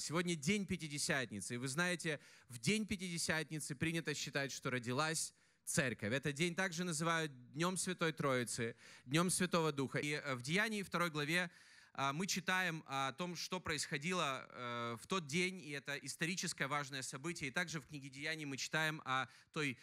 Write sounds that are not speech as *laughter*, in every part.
Сегодня день Пятидесятницы, и вы знаете, в день Пятидесятницы принято считать, что родилась церковь. Этот день также называют Днем Святой Троицы, Днем Святого Духа. И э, в Деянии 2 главе а, мы читаем о том, что происходило э, в тот день, и это историческое важное событие. И также в книге Деяний мы читаем о той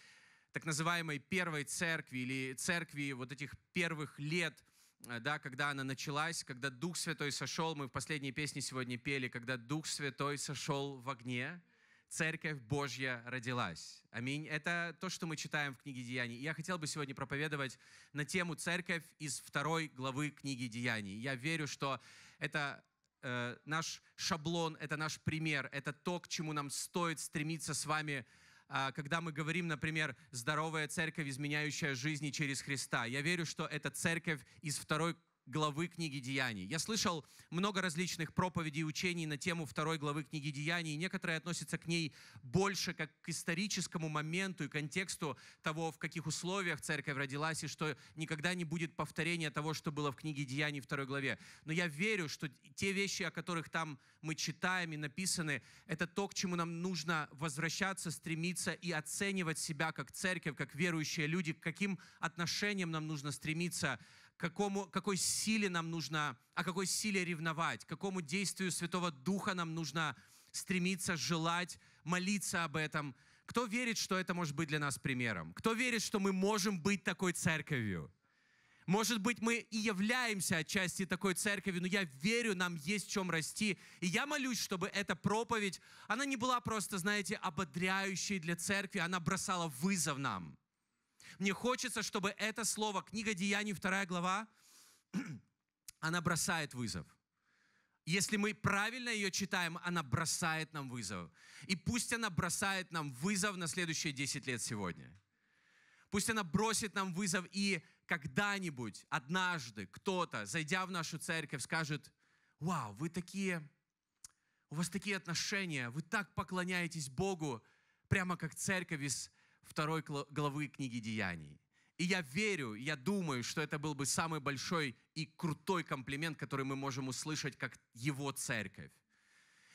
так называемой первой церкви или церкви вот этих первых лет Э, да, когда она началась, когда Дух Святой сошел, мы в последней песне сегодня пели, когда Дух Святой сошел в огне, Церковь Божья родилась. Аминь. Это то, что мы читаем в книге Деяний. И я хотел бы сегодня проповедовать на тему Церковь из второй главы книги Деяний. Я верю, что это э, наш шаблон, это наш пример, это то, к чему нам стоит стремиться с вами а, когда мы говорим, например, «здоровая церковь, изменяющая жизни через Христа». Я верю, что это церковь из второй главы книги Деяний. Я слышал много различных проповедей и учений на тему второй главы книги Деяний, и некоторые относятся к ней больше как к историческому моменту и контексту того, в каких условиях церковь родилась, и что никогда не будет повторения того, что было в книге Деяний второй главе. Но я верю, что те вещи, о которых там мы читаем и написаны, это то, к чему нам нужно возвращаться, стремиться и оценивать себя как церковь, как верующие люди, к каким отношениям нам нужно стремиться, какому, какой силе нам нужно, о какой силе ревновать, какому действию Святого Духа нам нужно стремиться, желать, молиться об этом. Кто верит, что это может быть для нас примером? Кто верит, что мы можем быть такой церковью? Может быть, мы и являемся отчасти такой церковью, но я верю, нам есть в чем расти. И я молюсь, чтобы эта проповедь, она не была просто, знаете, ободряющей для церкви, она бросала вызов нам. Мне хочется, чтобы это слово, книга Деяний, вторая глава, *clears throat* она бросает вызов. Если мы правильно ее читаем, она бросает нам вызов. И пусть она бросает нам вызов на следующие 10 лет сегодня. Пусть она бросит нам вызов, и когда-нибудь, однажды, кто-то, зайдя в нашу церковь, скажет, «Вау, вы такие, у вас такие отношения, вы так поклоняетесь Богу, прямо как церковь из второй главы книги Деяний. И я верю, я думаю, что это был бы самый большой и крутой комплимент, который мы можем услышать как его церковь.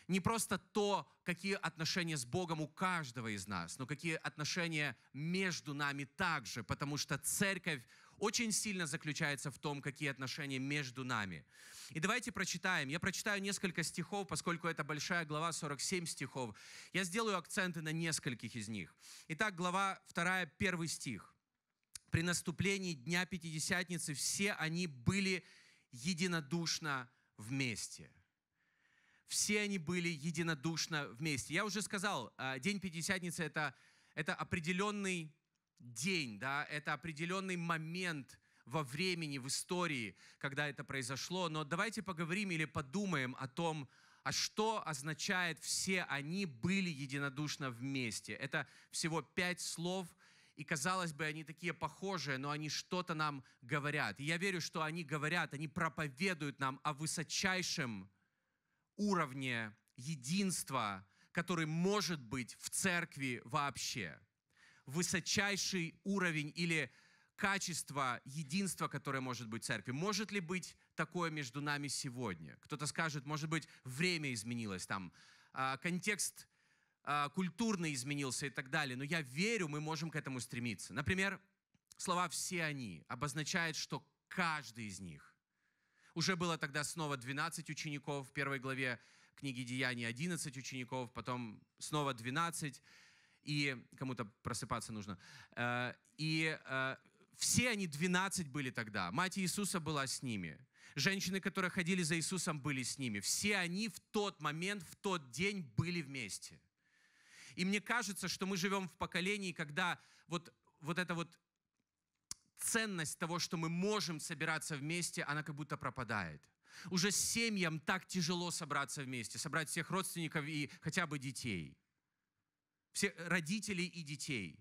Не просто то, какие отношения с Богом у каждого из нас, но какие отношения между нами также, потому что церковь очень сильно заключается в том, какие отношения между нами. И давайте прочитаем. Я прочитаю несколько стихов, поскольку это большая глава, 47 стихов. Я сделаю акценты на нескольких из них. Итак, глава 2, 1 стих. «При наступлении Дня Пятидесятницы все они были единодушно вместе» все они были единодушно вместе. Я уже сказал, а, День Пятидесятницы это, – это определенный день, да, это определенный момент во времени, в истории, когда это произошло. Но давайте поговорим или подумаем о том, а что означает «все они были единодушно вместе». Это всего пять слов, и, казалось бы, они такие похожие, но они что-то нам говорят. И я верю, что они говорят, они проповедуют нам о высочайшем уровне единства, который может быть в церкви вообще – высочайший уровень или качество единства, которое может быть в церкви. Может ли быть такое между нами сегодня? Кто-то скажет, может быть, время изменилось, там, а, контекст а, культурный изменился и так далее. Но я верю, мы можем к этому стремиться. Например, слова «все они» обозначают, что каждый из них. Уже было тогда снова 12 учеников в первой главе книги Деяний, 11 учеников, потом снова 12 и кому-то просыпаться нужно. Э, и э, все они 12 были тогда. Мать Иисуса была с ними. Женщины, которые ходили за Иисусом, были с ними. Все они в тот момент, в тот день были вместе. И мне кажется, что мы живем в поколении, когда вот, вот эта вот ценность того, что мы можем собираться вместе, она как будто пропадает. Уже семьям так тяжело собраться вместе, собрать всех родственников и хотя бы детей – все, родителей и детей.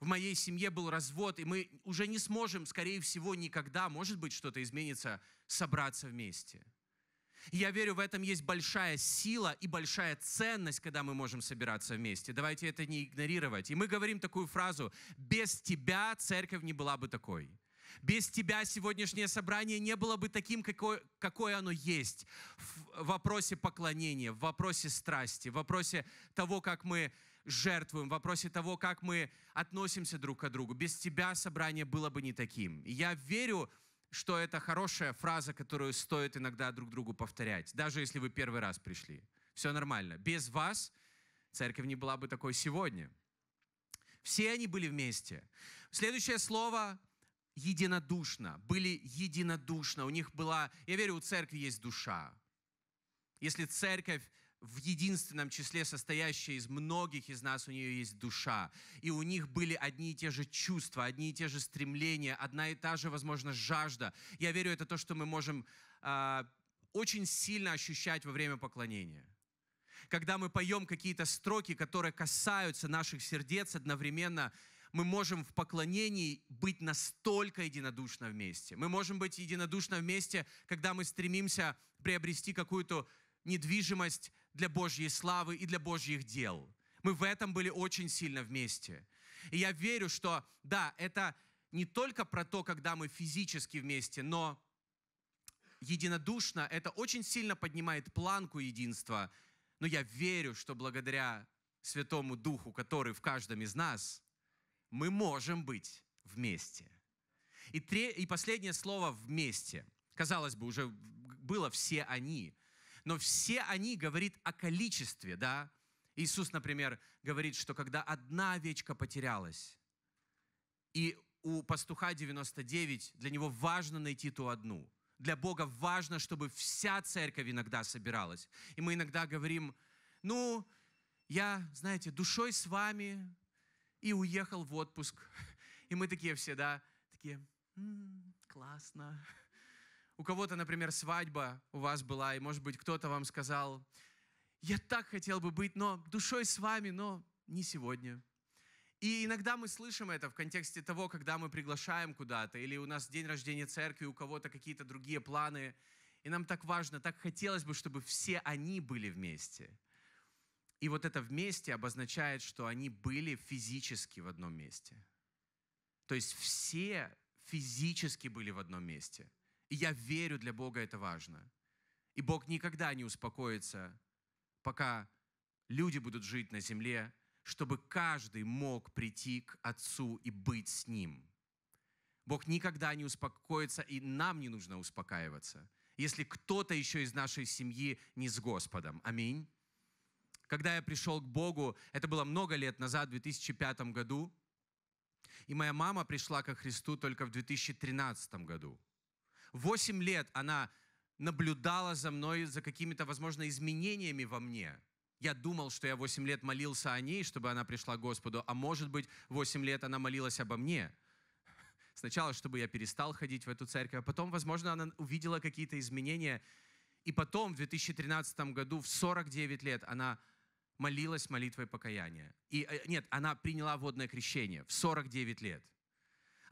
В моей семье был развод, и мы уже не сможем, скорее всего, никогда, может быть, что-то изменится, собраться вместе. я верю, в этом есть большая сила и большая ценность, когда мы можем собираться вместе. Давайте это не игнорировать. И мы говорим такую фразу, без тебя церковь не была бы такой. Без тебя сегодняшнее собрание не было бы таким, какое, какое оно есть в вопросе поклонения, в вопросе страсти, в вопросе того, как мы жертвуем, в вопросе того, как мы относимся друг к другу. Без тебя собрание было бы не таким. И я верю, что это хорошая фраза, которую стоит иногда друг другу повторять, даже если вы первый раз пришли. Все нормально. Без вас церковь не была бы такой сегодня. Все они были вместе. Следующее слово – единодушно. Были единодушно. У них была, я верю, у церкви есть душа. Если церковь в единственном числе состоящая из многих из нас, у нее есть душа. И у них были одни и те же чувства, одни и те же стремления, одна и та же, возможно, жажда. Я верю, это то, что мы можем э, очень сильно ощущать во время поклонения. Когда мы поем какие-то строки, которые касаются наших сердец одновременно, мы можем в поклонении быть настолько единодушно вместе. Мы можем быть единодушно вместе, когда мы стремимся приобрести какую-то недвижимость для Божьей славы и для Божьих дел. Мы в этом были очень сильно вместе. И я верю, что да, это не только про то, когда мы физически вместе, но единодушно это очень сильно поднимает планку единства. Но я верю, что благодаря Святому Духу, который в каждом из нас, мы можем быть вместе. И, тре... и последнее слово «вместе». Казалось бы, уже было все они но все они говорит о количестве, да. Иисус, например, говорит, что когда одна овечка потерялась, и у пастуха 99, для него важно найти ту одну. Для Бога важно, чтобы вся церковь иногда собиралась. И мы иногда говорим, ну, я, знаете, душой с вами и уехал в отпуск. И мы такие все, да, такие, м-м, классно. У кого-то, например, свадьба у вас была, и, может быть, кто-то вам сказал, я так хотел бы быть, но душой с вами, но не сегодня. И иногда мы слышим это в контексте того, когда мы приглашаем куда-то, или у нас день рождения церкви, у кого-то какие-то другие планы, и нам так важно, так хотелось бы, чтобы все они были вместе. И вот это вместе обозначает, что они были физически в одном месте. То есть все физически были в одном месте – и я верю, для Бога это важно. И Бог никогда не успокоится, пока люди будут жить на земле, чтобы каждый мог прийти к Отцу и быть с Ним. Бог никогда не успокоится, и нам не нужно успокаиваться, если кто-то еще из нашей семьи не с Господом. Аминь. Когда я пришел к Богу, это было много лет назад, в 2005 году, и моя мама пришла ко Христу только в 2013 году. 8 лет она наблюдала за мной, за какими-то, возможно, изменениями во мне. Я думал, что я 8 лет молился о ней, чтобы она пришла к Господу, а может быть, 8 лет она молилась обо мне. Сначала, чтобы я перестал ходить в эту церковь, а потом, возможно, она увидела какие-то изменения. И потом, в 2013 году, в 49 лет, она молилась молитвой покаяния. И, э, нет, она приняла водное крещение в 49 лет.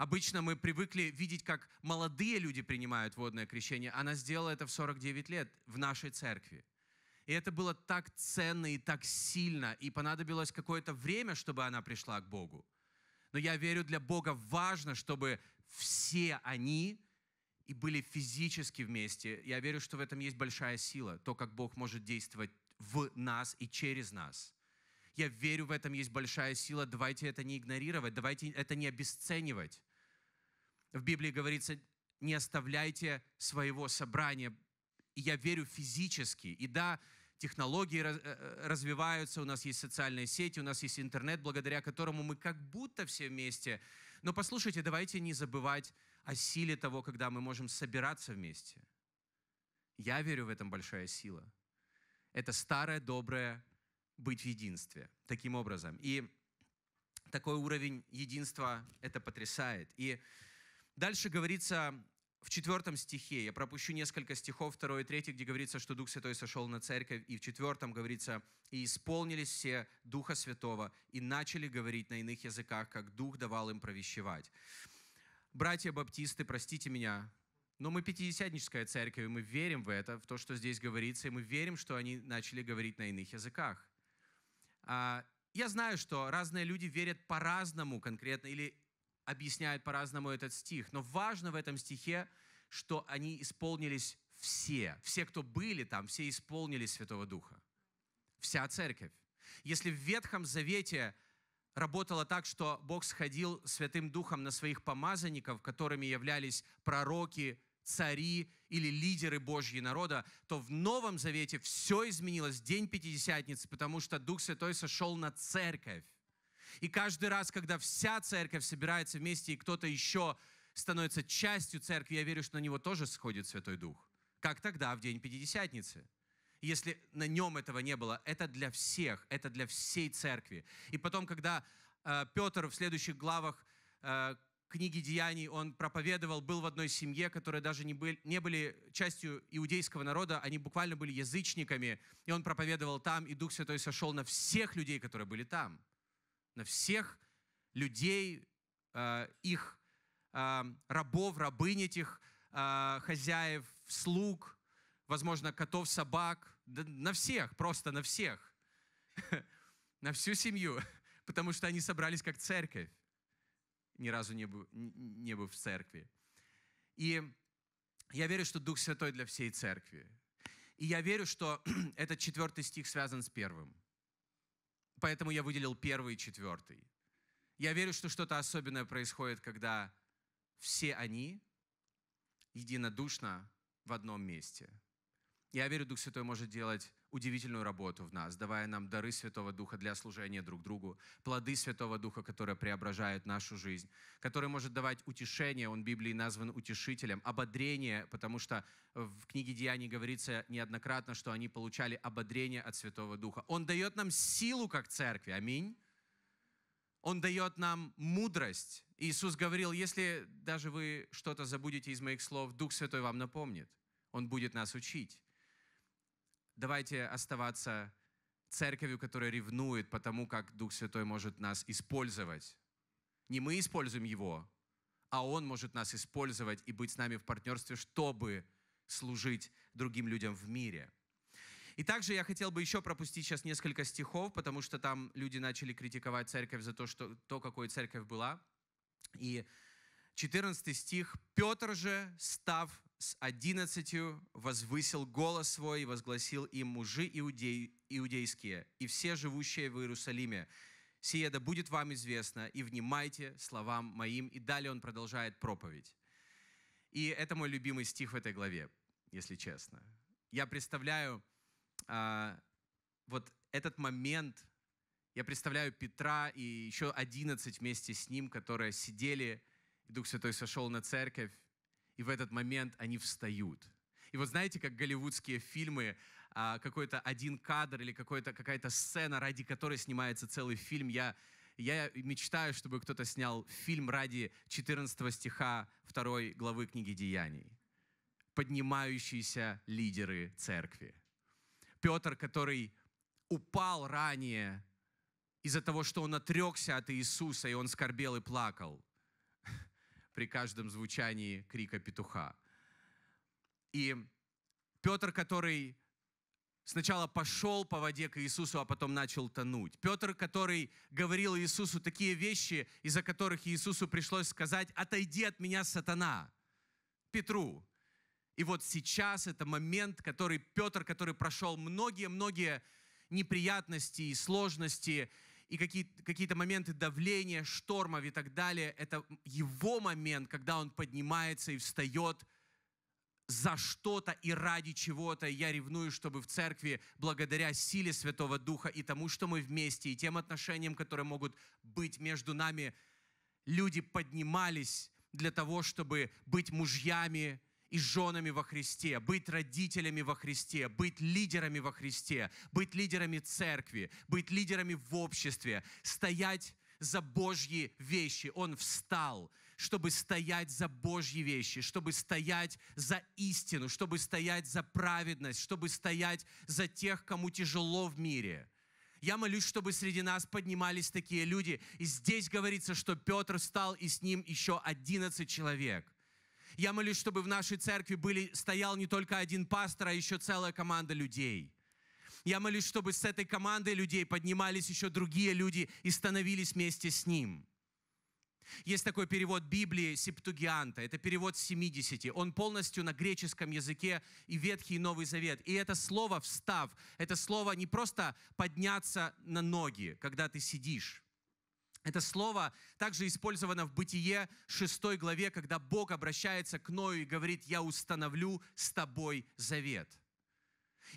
Обычно мы привыкли видеть, как молодые люди принимают водное крещение. Она сделала это в 49 лет в нашей церкви. И это было так ценно и так сильно, и понадобилось какое-то время, чтобы она пришла к Богу. Но я верю, для Бога важно, чтобы все они и были физически вместе. Я верю, что в этом есть большая сила, то, как Бог может действовать в нас и через нас. Я верю, в этом есть большая сила. Давайте это не игнорировать, давайте это не обесценивать в Библии говорится, не оставляйте своего собрания. я верю физически. И да, технологии э, э, развиваются, у нас есть социальные сети, у нас есть интернет, благодаря которому мы как будто все вместе. Но послушайте, давайте не забывать о силе того, когда мы можем собираться вместе. Я верю в этом большая сила. Это старое, доброе быть в единстве. Таким образом. И такой уровень единства это потрясает. И Дальше говорится в четвертом стихе, я пропущу несколько стихов, второй и третий, где говорится, что Дух Святой сошел на церковь, и в четвертом говорится, и исполнились все Духа Святого, и начали говорить на иных языках, как Дух давал им провещевать. Братья-баптисты, простите меня, но мы пятидесятническая церковь, и мы верим в это, в то, что здесь говорится, и мы верим, что они начали говорить на иных языках. А, я знаю, что разные люди верят по-разному конкретно, или объясняют по-разному этот стих. Но важно в этом стихе, что они исполнились все. Все, кто были там, все исполнились Святого Духа. Вся церковь. Если в Ветхом Завете работало так, что Бог сходил Святым Духом на своих помазанников, которыми являлись пророки, цари или лидеры Божьи народа, то в Новом Завете все изменилось день Пятидесятницы, потому что Дух Святой сошел на церковь. И каждый раз, когда вся церковь собирается вместе, и кто-то еще становится частью церкви, я верю, что на него тоже сходит Святой Дух. Как тогда, в день Пятидесятницы. Если на нем этого не было, это для всех, это для всей церкви. И потом, когда э, Петр в следующих главах э, книги Деяний, он проповедовал, был в одной семье, которые даже не были, не были частью иудейского народа, они буквально были язычниками, и он проповедовал там, и Дух Святой сошел на всех людей, которые были там на всех людей, э, их э, рабов, рабынь этих э, хозяев, слуг, возможно, котов, собак, на всех, просто на всех, *laughs* на всю семью, *laughs* потому что они собрались как церковь. Ни разу не был, не был в церкви. И я верю, что Дух Святой для всей церкви. И я верю, что *clears throat* этот четвертый стих связан с первым. Поэтому я выделил первый и четвертый. Я верю, что что-то особенное происходит, когда все они единодушно в одном месте. Я верю, Дух Святой может делать удивительную работу в нас, давая нам дары Святого Духа для служения друг другу, плоды Святого Духа, которые преображают нашу жизнь, который может давать утешение, он в Библии назван утешителем, ободрение, потому что в книге Деяний говорится неоднократно, что они получали ободрение от Святого Духа. Он дает нам силу, как церкви, аминь. Он дает нам мудрость. Иисус говорил, если даже вы что-то забудете из моих слов, Дух Святой вам напомнит. Он будет нас учить. Давайте оставаться церковью, которая ревнует по тому, как Дух Святой может нас использовать. Не мы используем Его, а Он может нас использовать и быть с нами в партнерстве, чтобы служить другим людям в мире. И также я хотел бы еще пропустить сейчас несколько стихов, потому что там люди начали критиковать церковь за то, что, то какой церковь была. И 14 стих. «Петр же, став с одиннадцатью возвысил голос свой и возгласил им мужи иудеи, иудейские и все живущие в Иерусалиме. Сие да будет вам известно, и внимайте словам моим». И далее он продолжает проповедь. И это мой любимый стих в этой главе, если честно. Я представляю а, вот этот момент, я представляю Петра и еще одиннадцать вместе с ним, которые сидели, и Дух Святой сошел на церковь, и в этот момент они встают. И вот знаете, как голливудские фильмы, а, какой-то один кадр или какая-то сцена, ради которой снимается целый фильм, я, я мечтаю, чтобы кто-то снял фильм ради 14 стиха 2 главы книги Деяний. Поднимающиеся лидеры церкви. Петр, который упал ранее из-за того, что он отрекся от Иисуса, и он скорбел и плакал при каждом звучании крика петуха. И Петр, который сначала пошел по воде к Иисусу, а потом начал тонуть. Петр, который говорил Иисусу такие вещи, из-за которых Иисусу пришлось сказать, отойди от меня, сатана, Петру. И вот сейчас это момент, который Петр, который прошел многие-многие неприятности и сложности, и какие-то какие моменты давления, штормов и так далее, это его момент, когда он поднимается и встает за что-то и ради чего-то. Я ревную, чтобы в церкви, благодаря силе Святого Духа и тому, что мы вместе, и тем отношениям, которые могут быть между нами, люди поднимались для того, чтобы быть мужьями, и женами во Христе, быть родителями во Христе, быть лидерами во Христе, быть лидерами церкви, быть лидерами в обществе, стоять за Божьи вещи. Он встал, чтобы стоять за Божьи вещи, чтобы стоять за истину, чтобы стоять за праведность, чтобы стоять за тех, кому тяжело в мире. Я молюсь, чтобы среди нас поднимались такие люди. И здесь говорится, что Петр встал, и с ним еще 11 человек – я молюсь, чтобы в нашей церкви были, стоял не только один пастор, а еще целая команда людей. Я молюсь, чтобы с этой командой людей поднимались еще другие люди и становились вместе с ним. Есть такой перевод Библии Септугианта, это перевод 70. Он полностью на греческом языке и Ветхий, и Новый Завет. И это слово «встав», это слово не просто подняться на ноги, когда ты сидишь. Это слово также использовано в Бытие 6 главе, когда Бог обращается к Ною и говорит, «Я установлю с тобой завет».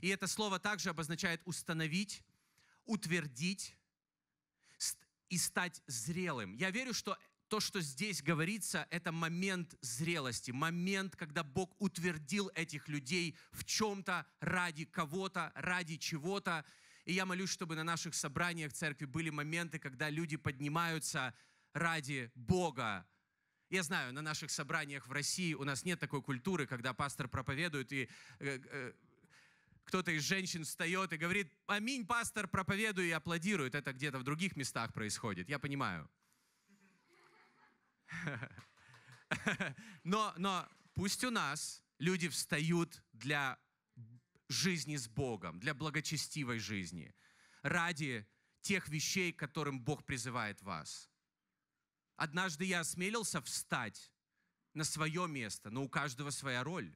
И это слово также обозначает установить, утвердить и стать зрелым. Я верю, что то, что здесь говорится, это момент зрелости, момент, когда Бог утвердил этих людей в чем-то, ради кого-то, ради чего-то. И я молюсь, чтобы на наших собраниях церкви были моменты, когда люди поднимаются ради Бога, я знаю, на наших собраниях в России у нас нет такой культуры, когда пастор проповедует, и э, э, кто-то из женщин встает и говорит, аминь, пастор, проповедуй, и аплодирует. Это где-то в других местах происходит, я понимаю. *laughs* Но, но пусть у нас люди встают для жизни с Богом, для благочестивой жизни, ради тех вещей, к которым Бог призывает вас. Однажды я осмелился встать на свое место, но у каждого своя роль.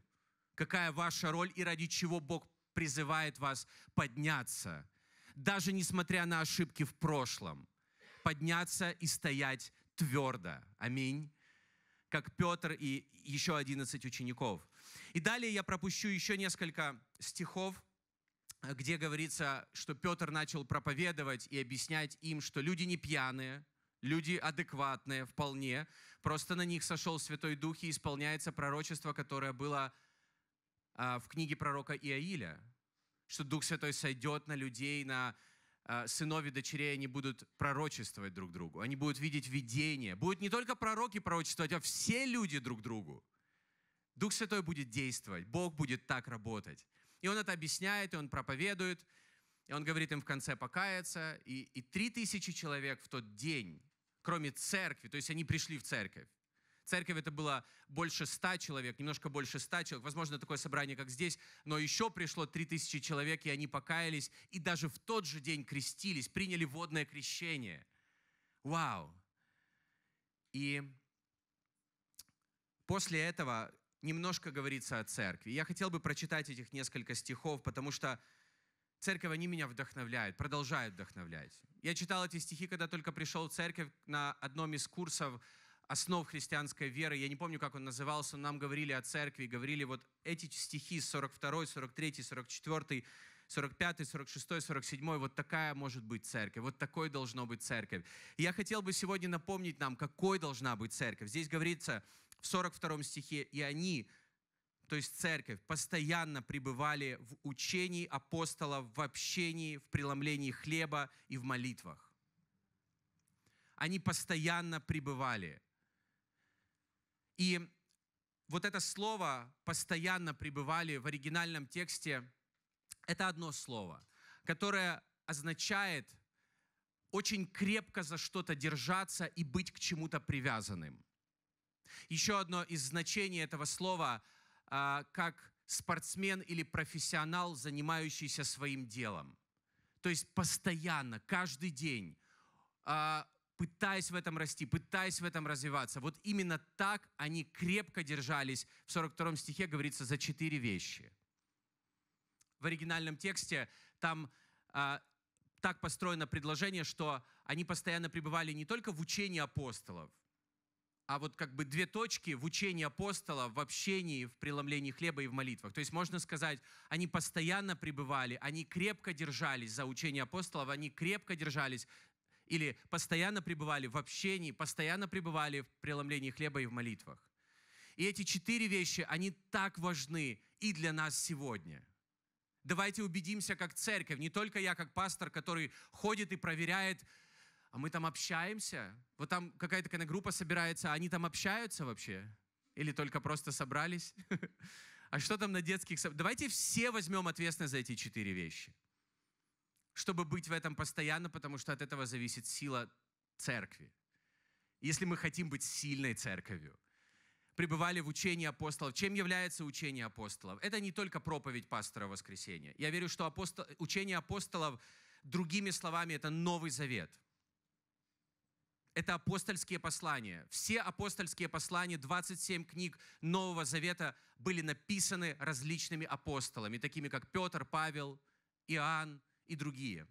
Какая ваша роль и ради чего Бог призывает вас подняться, даже несмотря на ошибки в прошлом, подняться и стоять твердо. Аминь как Петр и еще 11 учеников. И далее я пропущу еще несколько стихов, где говорится, что Петр начал проповедовать и объяснять им, что люди не пьяные, люди адекватные вполне, просто на них сошел Святой Дух и исполняется пророчество, которое было а, в книге пророка Иаиля, что Дух Святой сойдет на людей, на а, сынов и дочерей, они будут пророчествовать друг другу, они будут видеть видение. Будут не только пророки пророчествовать, а все люди друг другу. Дух Святой будет действовать, Бог будет так работать. И он это объясняет, и он проповедует, и он говорит им в конце покаяться. И, три тысячи человек в тот день, кроме церкви, то есть они пришли в церковь, Церковь это было больше ста человек, немножко больше ста человек. Возможно, такое собрание, как здесь, но еще пришло три тысячи человек, и они покаялись, и даже в тот же день крестились, приняли водное крещение. Вау! И после этого немножко говорится о церкви. Я хотел бы прочитать этих несколько стихов, потому что церковь, они меня вдохновляют, продолжают вдохновлять. Я читал эти стихи, когда только пришел в церковь на одном из курсов основ христианской веры, я не помню, как он назывался, нам говорили о церкви, говорили вот эти стихи 42, 43, 44, 45, 46, 47, вот такая может быть церковь, вот такой должно быть церковь. И я хотел бы сегодня напомнить нам, какой должна быть церковь. Здесь говорится в 42 стихе, и они, то есть церковь, постоянно пребывали в учении апостолов, в общении, в преломлении хлеба и в молитвах. Они постоянно пребывали. И вот это слово «постоянно пребывали» в оригинальном тексте – это одно слово, которое означает очень крепко за что-то держаться и быть к чему-то привязанным. Еще одно из значений этого слова а, – как спортсмен или профессионал, занимающийся своим делом. То есть постоянно, каждый день а, пытаясь в этом расти, пытаясь в этом развиваться. Вот именно так они крепко держались. В 42 стихе говорится за четыре вещи. В оригинальном тексте там э, так построено предложение, что они постоянно пребывали не только в учении апостолов, а вот как бы две точки в учении апостола, в общении, в преломлении хлеба и в молитвах. То есть можно сказать, они постоянно пребывали, они крепко держались за учение апостолов, они крепко держались или постоянно пребывали в общении, постоянно пребывали в преломлении хлеба и в молитвах. И эти четыре вещи, они так важны и для нас сегодня. Давайте убедимся как церковь, не только я как пастор, который ходит и проверяет, а мы там общаемся, вот там какая-то такая группа собирается, а они там общаются вообще? Или только просто собрались? *laughs* А что там на детских... Давайте все возьмем ответственность за эти четыре вещи – чтобы быть в этом постоянно, потому что от этого зависит сила церкви. Если мы хотим быть сильной церковью, пребывали в учении апостолов. Чем является учение апостолов? Это не только проповедь пастора воскресения. Я верю, что апостол... учение апостолов, другими словами, это Новый Завет. Это апостольские послания. Все апостольские послания, 27 книг Нового Завета были написаны различными апостолами, такими как Петр, Павел, Иоанн, и другие.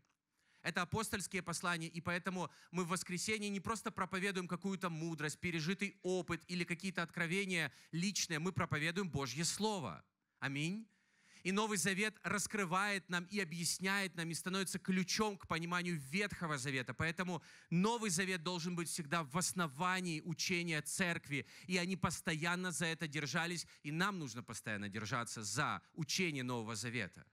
Это апостольские послания, и поэтому мы в воскресенье не просто проповедуем какую-то мудрость, пережитый опыт или какие-то откровения личные, мы проповедуем Божье Слово. Аминь. И Новый Завет раскрывает нам и объясняет нам, и становится ключом к пониманию Ветхого Завета. Поэтому Новый Завет должен быть всегда в основании учения церкви. И они постоянно за это держались, и нам нужно постоянно держаться за учение Нового Завета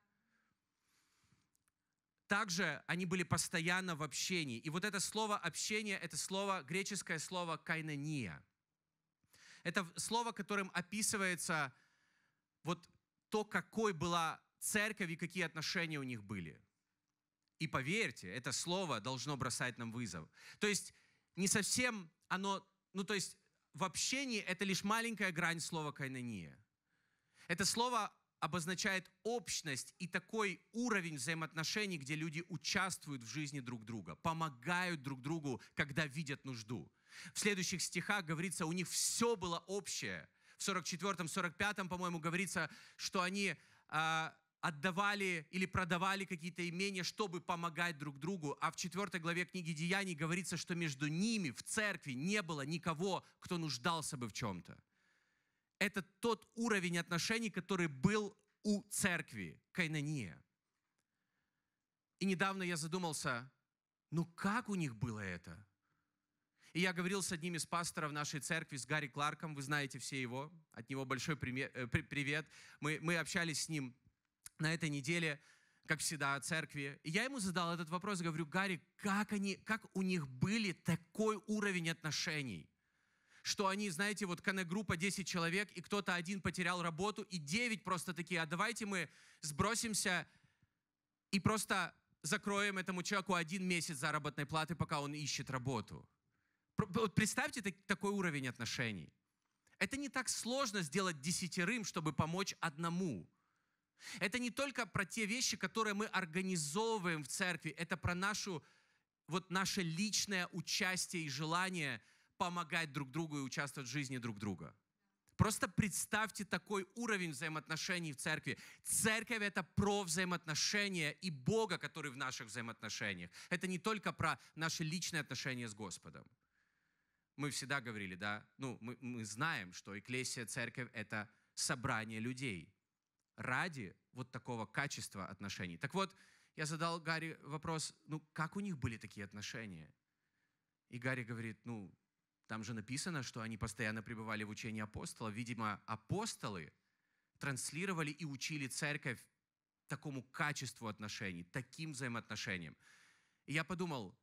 также они были постоянно в общении. И вот это слово «общение» — это слово, греческое слово «кайнония». Это слово, которым описывается вот то, какой была церковь и какие отношения у них были. И поверьте, это слово должно бросать нам вызов. То есть не совсем оно, ну то есть в общении это лишь маленькая грань слова кайнония. Это слово обозначает общность и такой уровень взаимоотношений, где люди участвуют в жизни друг друга, помогают друг другу, когда видят нужду. В следующих стихах говорится, у них все было общее. В 44-м, 45-м, по-моему, говорится, что они э, отдавали или продавали какие-то имения, чтобы помогать друг другу. А в 4 главе книги Деяний говорится, что между ними в церкви не было никого, кто нуждался бы в чем-то. Это тот уровень отношений, который был у церкви, Кайнания. И недавно я задумался, ну как у них было это? И я говорил с одним из пасторов нашей церкви, с Гарри Кларком, вы знаете все его, от него большой э, привет. Мы, мы общались с ним на этой неделе, как всегда, о церкви. И я ему задал этот вопрос, говорю, Гарри, как, они, как у них были такой уровень отношений? что они, знаете, вот коннект-группа 10 человек, и кто-то один потерял работу, и 9 просто такие, а давайте мы сбросимся и просто закроем этому человеку один месяц заработной платы, пока он ищет работу. Вот представьте такой уровень отношений. Это не так сложно сделать десятерым, чтобы помочь одному. Это не только про те вещи, которые мы организовываем в церкви, это про нашу, вот наше личное участие и желание помогать друг другу и участвовать в жизни друг друга. Просто представьте такой уровень взаимоотношений в церкви. Церковь — это про взаимоотношения и Бога, который в наших взаимоотношениях. Это не только про наши личные отношения с Господом. Мы всегда говорили, да, ну, мы, мы знаем, что Экклесия, церковь — это собрание людей ради вот такого качества отношений. Так вот, я задал Гарри вопрос, ну, как у них были такие отношения? И Гарри говорит, ну, там же написано, что они постоянно пребывали в учении апостола. Видимо, апостолы транслировали и учили церковь такому качеству отношений, таким взаимоотношениям. И я подумал,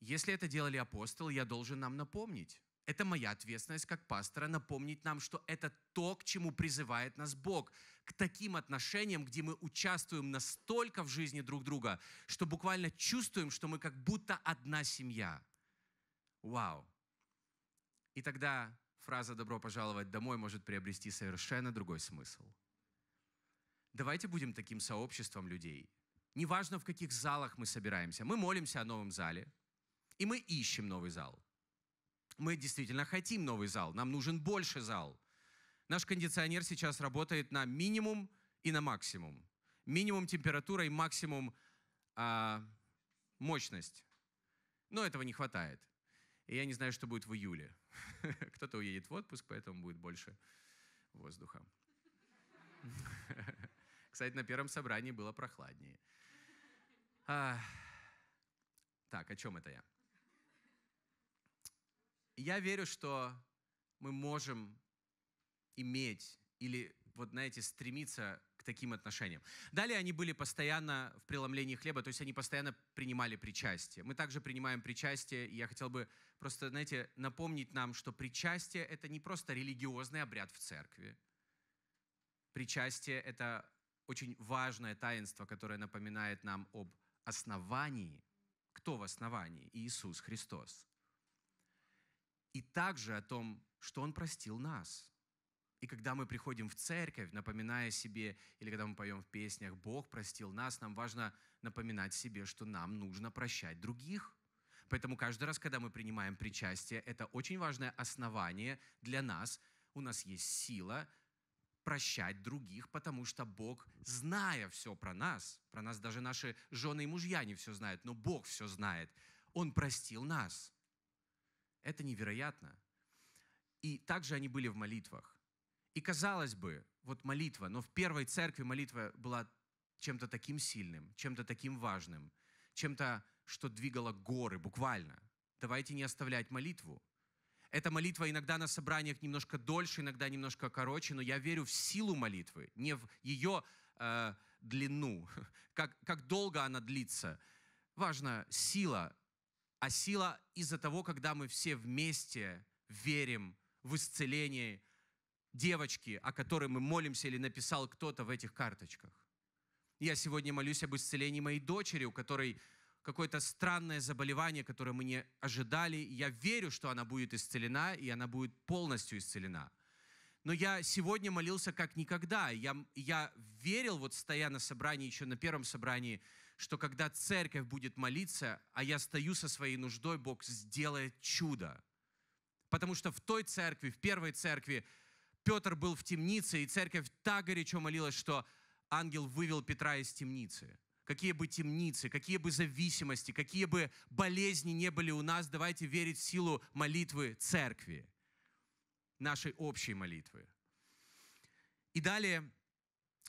если это делали апостолы, я должен нам напомнить. Это моя ответственность как пастора напомнить нам, что это то, к чему призывает нас Бог, к таким отношениям, где мы участвуем настолько в жизни друг друга, что буквально чувствуем, что мы как будто одна семья. Вау! И тогда фраза «добро пожаловать домой» может приобрести совершенно другой смысл. Давайте будем таким сообществом людей. Неважно, в каких залах мы собираемся. Мы молимся о новом зале, и мы ищем новый зал. Мы действительно хотим новый зал. Нам нужен больше зал. Наш кондиционер сейчас работает на минимум и на максимум. Минимум температура и максимум а, мощность. Но этого не хватает. И я не знаю, что будет в июле. *laughs* Кто-то уедет в отпуск, поэтому будет больше воздуха. *laughs* Кстати, на первом собрании было прохладнее. А, так, о чем это я? Я верю, что мы можем иметь или, вот знаете, стремиться таким отношениям. Далее они были постоянно в преломлении хлеба, то есть они постоянно принимали причастие. Мы также принимаем причастие, и я хотел бы просто, знаете, напомнить нам, что причастие – это не просто религиозный обряд в церкви. Причастие – это очень важное таинство, которое напоминает нам об основании. Кто в основании? Иисус Христос. И также о том, что Он простил нас – и когда мы приходим в церковь, напоминая себе, или когда мы поем в песнях «Бог простил нас», нам важно напоминать себе, что нам нужно прощать других. Поэтому каждый раз, когда мы принимаем причастие, это очень важное основание для нас. У нас есть сила прощать других, потому что Бог, зная все про нас, про нас даже наши жены и мужья не все знают, но Бог все знает, Он простил нас. Это невероятно. И также они были в молитвах. И казалось бы, вот молитва, но в первой церкви молитва была чем-то таким сильным, чем-то таким важным, чем-то, что двигало горы буквально. Давайте не оставлять молитву. Эта молитва иногда на собраниях немножко дольше, иногда немножко короче, но я верю в силу молитвы, не в ее э, длину, *laughs* как, как долго она длится. Важна сила, а сила из-за того, когда мы все вместе верим в исцеление, девочки, о которой мы молимся или написал кто-то в этих карточках. Я сегодня молюсь об исцелении моей дочери, у которой какое-то странное заболевание, которое мы не ожидали. Я верю, что она будет исцелена, и она будет полностью исцелена. Но я сегодня молился как никогда. Я, я верил, вот стоя на собрании, еще на первом собрании, что когда церковь будет молиться, а я стою со своей нуждой, Бог сделает чудо. Потому что в той церкви, в первой церкви, Петр был в темнице, и церковь так горячо молилась, что ангел вывел Петра из темницы. Какие бы темницы, какие бы зависимости, какие бы болезни не были у нас, давайте верить в силу молитвы церкви, нашей общей молитвы. И далее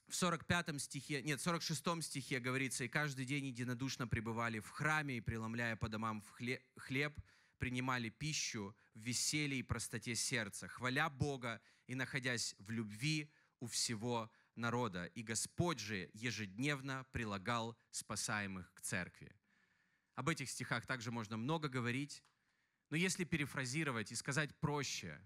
в 45 стихе, нет, 46 стихе говорится, «И каждый день единодушно пребывали в храме и, преломляя по домам хлеб, принимали пищу в веселье и простоте сердца, хваля Бога и находясь в любви у всего народа. И Господь же ежедневно прилагал спасаемых к церкви. Об этих стихах также можно много говорить, но если перефразировать и сказать проще,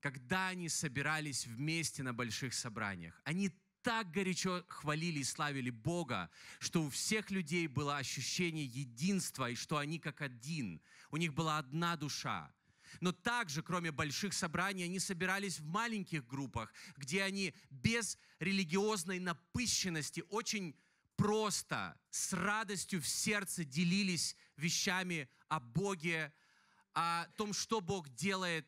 когда они собирались вместе на больших собраниях, они так горячо хвалили и славили Бога, что у всех людей было ощущение единства и что они как один. У них была одна душа. Но также, кроме больших собраний, они собирались в маленьких группах, где они без религиозной напыщенности очень просто, с радостью в сердце делились вещами о Боге, о том, что Бог делает.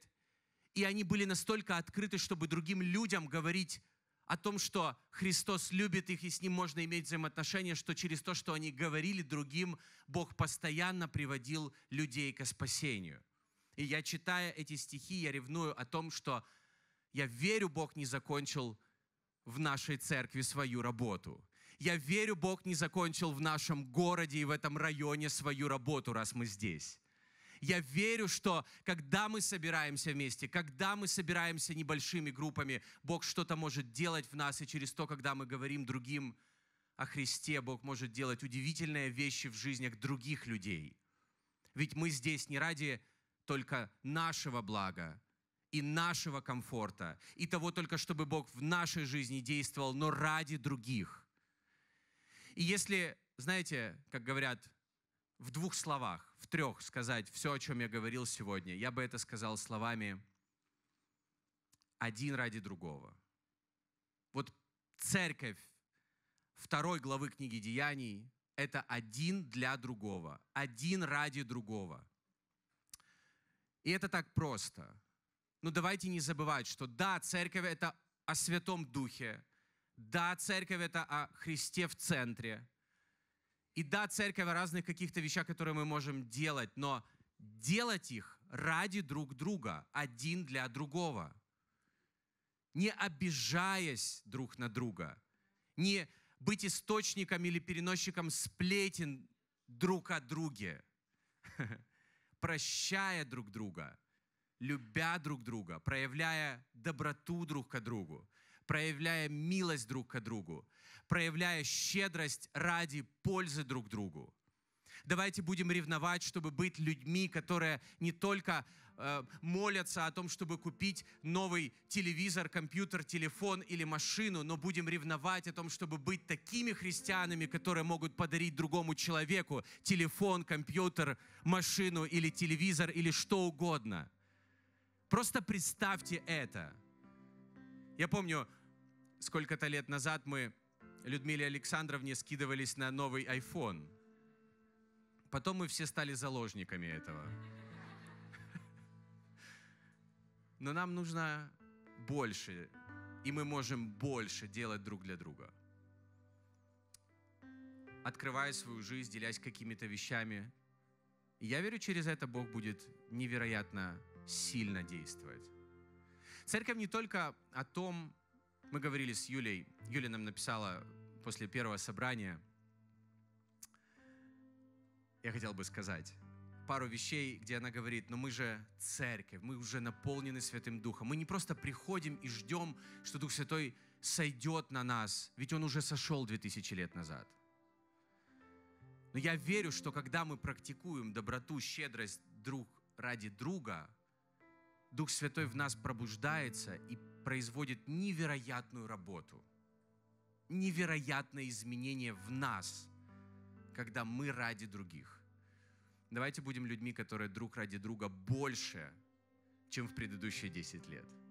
И они были настолько открыты, чтобы другим людям говорить о том, что Христос любит их, и с Ним можно иметь взаимоотношения, что через то, что они говорили другим, Бог постоянно приводил людей к спасению. И я, читая эти стихи, я ревную о том, что я верю, Бог не закончил в нашей церкви свою работу. Я верю, Бог не закончил в нашем городе и в этом районе свою работу, раз мы здесь. Я верю, что когда мы собираемся вместе, когда мы собираемся небольшими группами, Бог что-то может делать в нас, и через то, когда мы говорим другим о Христе, Бог может делать удивительные вещи в жизнях других людей. Ведь мы здесь не ради только нашего блага и нашего комфорта, и того только, чтобы Бог в нашей жизни действовал, но ради других. И если, знаете, как говорят, в двух словах, в трех сказать все, о чем я говорил сегодня, я бы это сказал словами «один ради другого». Вот церковь второй главы книги Деяний – это один для другого, один ради другого. И это так просто. Но давайте не забывать, что да, церковь это о Святом Духе, да, церковь это о Христе в центре, и да, церковь о разных каких-то вещах, которые мы можем делать, но делать их ради друг друга, один для другого, не обижаясь друг на друга, не быть источником или переносчиком сплетен друг о друге. *laughs* прощая друг друга, любя друг друга, проявляя доброту друг к другу, проявляя милость друг к другу, проявляя щедрость ради пользы друг другу. Давайте будем ревновать, чтобы быть людьми, которые не только Э, молятся о том, чтобы купить новый телевизор, компьютер, телефон или машину, но будем ревновать о том, чтобы быть такими христианами, которые могут подарить другому человеку телефон, компьютер, машину или телевизор или что угодно. Просто представьте это. Я помню, сколько-то лет назад мы Людмиле Александровне скидывались на новый iPhone. Потом мы все стали заложниками этого но нам нужно больше, и мы можем больше делать друг для друга. Открывая свою жизнь, делясь какими-то вещами. я верю, через это Бог будет невероятно сильно действовать. Церковь не только о том, мы говорили с Юлей, Юля нам написала после первого собрания, я хотел бы сказать, пару вещей, где она говорит, но мы же церковь, мы уже наполнены Святым Духом. Мы не просто приходим и ждем, что Дух Святой сойдет на нас, ведь Он уже сошел 2000 лет назад. Но я верю, что когда мы практикуем доброту, щедрость друг ради друга, Дух Святой в нас пробуждается и производит невероятную работу, невероятное изменение в нас, когда мы ради других. Давайте будем людьми, которые друг ради друга больше, чем в предыдущие 10 лет.